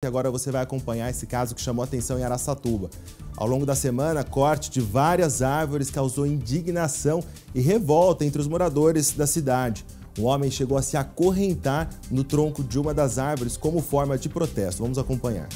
E agora você vai acompanhar esse caso que chamou atenção em Araçatuba. Ao longo da semana, corte de várias árvores causou indignação e revolta entre os moradores da cidade. Um homem chegou a se acorrentar no tronco de uma das árvores como forma de protesto. Vamos acompanhar.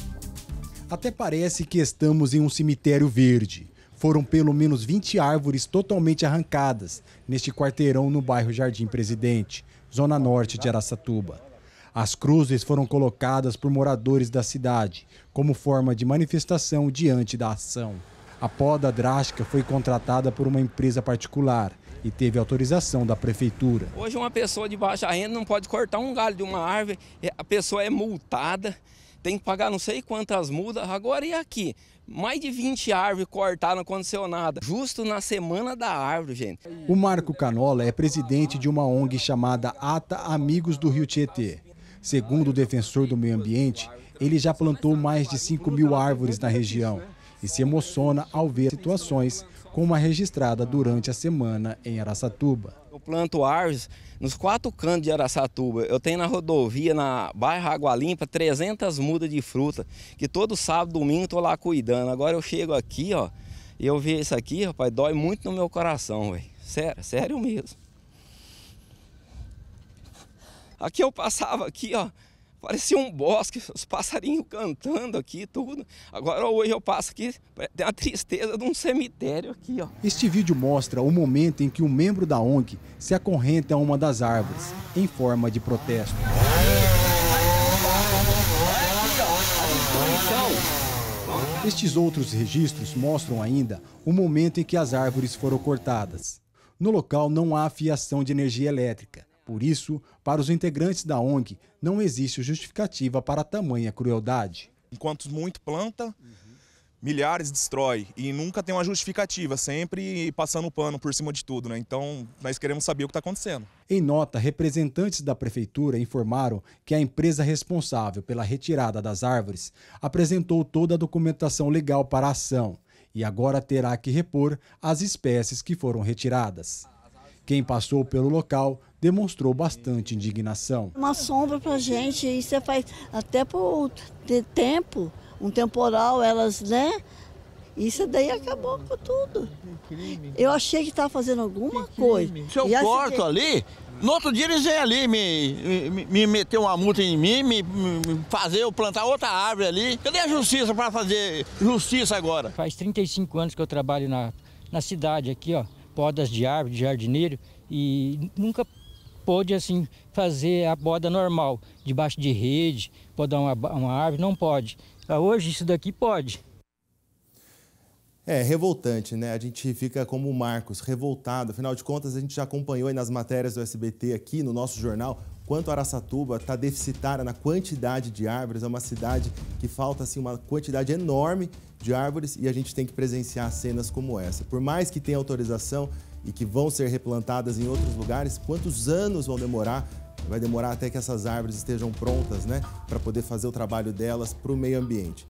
Até parece que estamos em um cemitério verde. Foram pelo menos 20 árvores totalmente arrancadas neste quarteirão no bairro Jardim Presidente, zona norte de Araçatuba. As cruzes foram colocadas por moradores da cidade, como forma de manifestação diante da ação. A poda drástica foi contratada por uma empresa particular e teve autorização da prefeitura. Hoje uma pessoa de baixa renda não pode cortar um galho de uma árvore, é, a pessoa é multada, tem que pagar não sei quantas mudas Agora e aqui? Mais de 20 árvores cortaram, não aconteceu nada. Justo na semana da árvore, gente. O Marco Canola é presidente de uma ONG chamada Ata Amigos do Rio Tietê. Segundo o defensor do meio ambiente, ele já plantou mais de 5 mil árvores na região e se emociona ao ver situações como a registrada durante a semana em Araçatuba. Eu planto árvores nos quatro cantos de Araçatuba. Eu tenho na rodovia, na bairro Água Limpa, 300 mudas de fruta, que todo sábado, domingo, estou lá cuidando. Agora eu chego aqui, ó, e eu vejo isso aqui, rapaz, dói muito no meu coração, velho. Sério, sério mesmo. Aqui eu passava aqui, ó, parecia um bosque, os passarinhos cantando aqui, tudo. Agora hoje eu passo aqui, tem a tristeza de um cemitério aqui, ó. Este vídeo mostra o momento em que um membro da ONG se acorrenta a uma das árvores, em forma de protesto. Estes outros registros mostram ainda o momento em que as árvores foram cortadas. No local não há fiação de energia elétrica por isso, para os integrantes da ONG, não existe justificativa para tamanha crueldade. Enquanto muito planta, milhares destrói e nunca tem uma justificativa, sempre passando o pano por cima de tudo, né? Então, nós queremos saber o que está acontecendo. Em nota, representantes da prefeitura informaram que a empresa responsável pela retirada das árvores apresentou toda a documentação legal para a ação e agora terá que repor as espécies que foram retiradas. Quem passou pelo local demonstrou bastante indignação. Uma sombra para a gente, isso é faz até por tempo, um temporal, elas, né? Isso daí acabou com tudo. Eu achei que estava fazendo alguma coisa. Se eu corto ali, no outro dia eles vêm ali me, me, me meter uma multa em mim, me, me, fazer eu plantar outra árvore ali. Cadê a justiça para fazer justiça agora? Faz 35 anos que eu trabalho na, na cidade aqui, ó podas de árvore, de jardineiro, e nunca pôde assim fazer a poda normal, debaixo de rede, podar uma, uma árvore, não pode. Ah, hoje isso daqui pode. É revoltante, né? A gente fica como o Marcos, revoltado. Afinal de contas, a gente já acompanhou aí nas matérias do SBT aqui no nosso jornal quanto Araçatuba está deficitária na quantidade de árvores. É uma cidade que falta assim, uma quantidade enorme de árvores e a gente tem que presenciar cenas como essa. Por mais que tenha autorização e que vão ser replantadas em outros lugares, quantos anos vão demorar? Vai demorar até que essas árvores estejam prontas, né, para poder fazer o trabalho delas para o meio ambiente.